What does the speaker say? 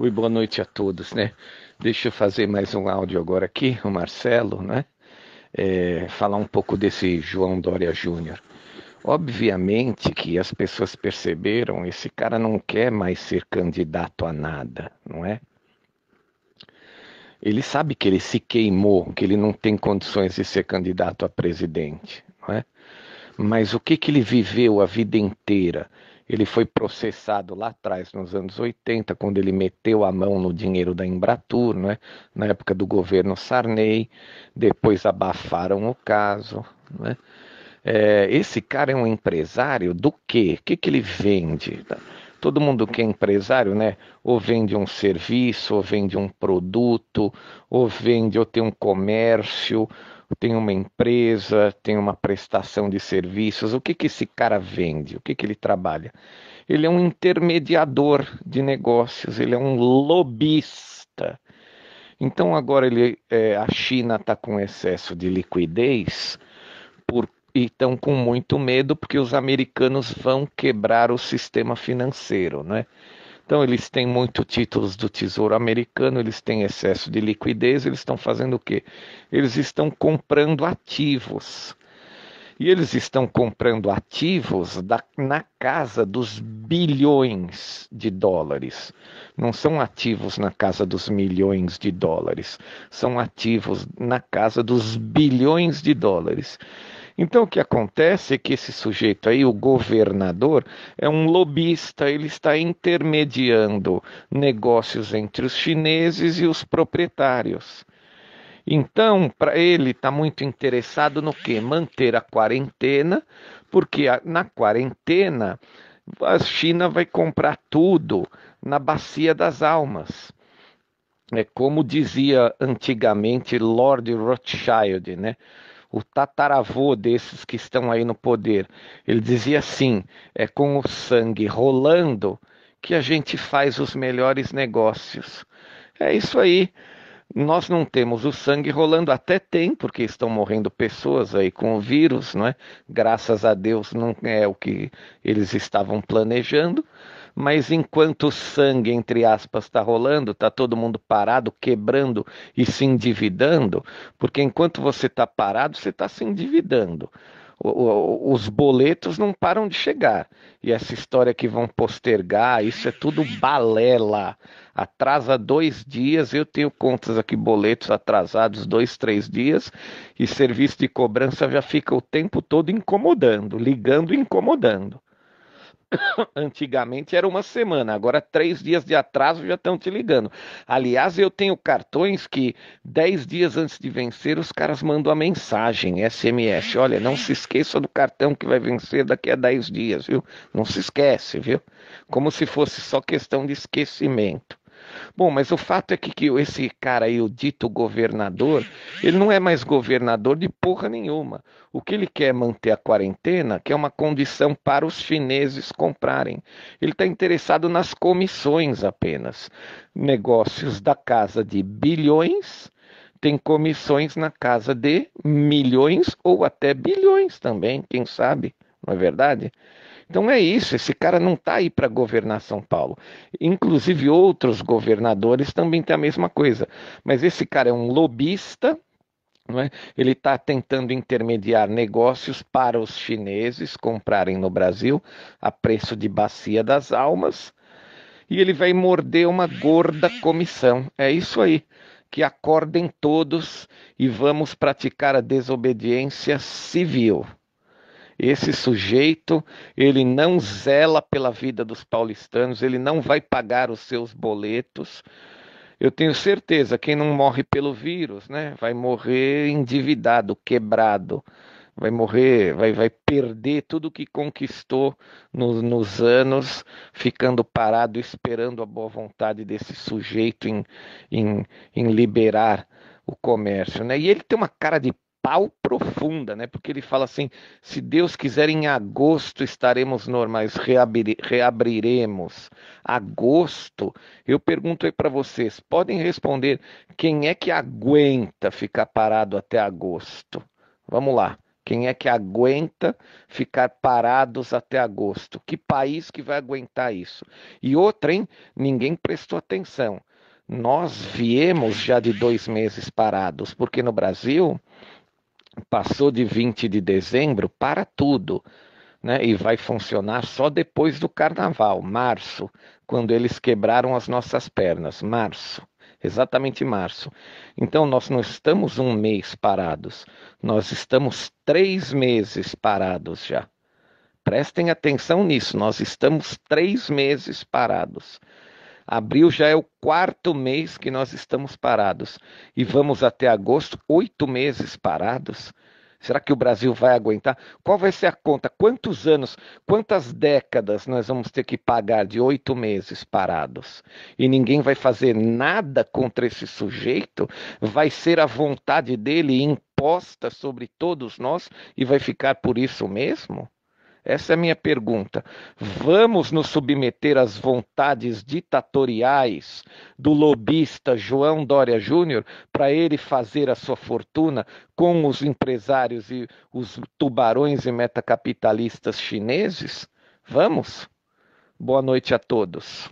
Oi, boa noite a todos, né? Deixa eu fazer mais um áudio agora aqui, o Marcelo, né? É, falar um pouco desse João Dória Júnior. Obviamente que as pessoas perceberam, esse cara não quer mais ser candidato a nada, não é? Ele sabe que ele se queimou, que ele não tem condições de ser candidato a presidente, não é? Mas o que, que ele viveu a vida inteira? Ele foi processado lá atrás, nos anos 80, quando ele meteu a mão no dinheiro da Embratur, né? na época do governo Sarney. Depois abafaram o caso. Né? É, esse cara é um empresário do quê? O que, que ele vende? Todo mundo que é empresário, né? Ou vende um serviço, ou vende um produto, ou vende, ou tem um comércio, tem uma empresa, tem uma prestação de serviços. O que, que esse cara vende? O que, que ele trabalha? Ele é um intermediador de negócios, ele é um lobista. Então agora ele, é, a China está com excesso de liquidez por, e estão com muito medo porque os americanos vão quebrar o sistema financeiro, né? Então eles têm muito títulos do Tesouro Americano, eles têm excesso de liquidez, eles estão fazendo o quê? Eles estão comprando ativos. E eles estão comprando ativos da, na casa dos bilhões de dólares. Não são ativos na casa dos milhões de dólares, são ativos na casa dos bilhões de dólares. Então o que acontece é que esse sujeito aí, o governador, é um lobista, ele está intermediando negócios entre os chineses e os proprietários. Então, para ele está muito interessado no que? Manter a quarentena, porque na quarentena a China vai comprar tudo na bacia das almas. É como dizia antigamente Lord Rothschild, né? o tataravô desses que estão aí no poder. Ele dizia assim: é com o sangue rolando que a gente faz os melhores negócios. É isso aí. Nós não temos o sangue rolando, até tem, porque estão morrendo pessoas aí com o vírus, não é? Graças a Deus não é o que eles estavam planejando, mas enquanto o sangue, entre aspas, está rolando, está todo mundo parado, quebrando e se endividando, porque enquanto você está parado, você está se endividando. os boletos não param de chegar. E essa história que vão postergar, isso é tudo balela. Atrasa dois dias, eu tenho contas aqui, boletos atrasados dois, três dias, e serviço de cobrança já fica o tempo todo incomodando, ligando e incomodando. Antigamente era uma semana, agora três dias de atraso já estão te ligando. Aliás, eu tenho cartões que dez dias antes de vencer os caras mandam a mensagem SMS. Olha, não se esqueça do cartão que vai vencer daqui a dez dias, viu? Não se esquece, viu? Como se fosse só questão de esquecimento. Bom, mas o fato é que, que esse cara aí, o dito governador, ele não é mais governador de porra nenhuma. O que ele quer é manter a quarentena, que é uma condição para os chineses comprarem. Ele está interessado nas comissões apenas. Negócios da casa de bilhões tem comissões na casa de milhões ou até bilhões também, quem sabe, não é verdade? Então é isso, esse cara não está aí para governar São Paulo. Inclusive outros governadores também têm a mesma coisa. Mas esse cara é um lobista, é? Ele está tentando intermediar negócios para os chineses comprarem no Brasil a preço de bacia das almas e ele vai morder uma gorda comissão. É isso aí. Que acordem todos e vamos praticar a desobediência civil. Esse sujeito, ele não zela pela vida dos paulistanos, ele não vai pagar os seus boletos. Eu tenho certeza, quem não morre pelo vírus, né, vai morrer endividado, quebrado, vai morrer, vai, vai perder tudo que conquistou nos anos, ficando parado, esperando a boa vontade desse sujeito em, em, em liberar o comércio, né? E ele tem uma cara de pau profunda, né? Porque ele fala assim: se Deus quiser, em agosto estaremos normais, reabri reabriremos. Agosto. Eu pergunto aí para vocês: podem responder quem é que aguenta ficar parado até agosto? Vamos lá. Quem é que aguenta ficar parados até agosto? Que país que vai aguentar isso? E outra, hein? Ninguém prestou atenção. Nós viemos já de dois meses parados, porque no Brasil Passou de 20 de dezembro para tudo. Né, e vai funcionar só depois do carnaval, março, quando eles quebraram as nossas pernas, março, exatamente março. Então nós não estamos um mês parados, nós estamos três meses parados já. Prestem atenção nisso, nós estamos três meses parados. Abril já é o quarto mês que nós estamos parados e vamos até agosto, oito meses parados. Será que o Brasil vai aguentar? Qual vai ser a conta? Quantos anos, quantas décadas nós vamos ter que pagar de oito meses parados? E ninguém vai fazer nada contra esse sujeito? Vai ser a vontade dele imposta sobre todos nós e vai ficar por isso mesmo? Essa é a minha pergunta. Vamos nos submeter às vontades ditatoriais do lobista João Dória Júnior para ele fazer a sua fortuna com os empresários e os tubarões e metacapitalistas chineses? Vamos? Boa noite a todos.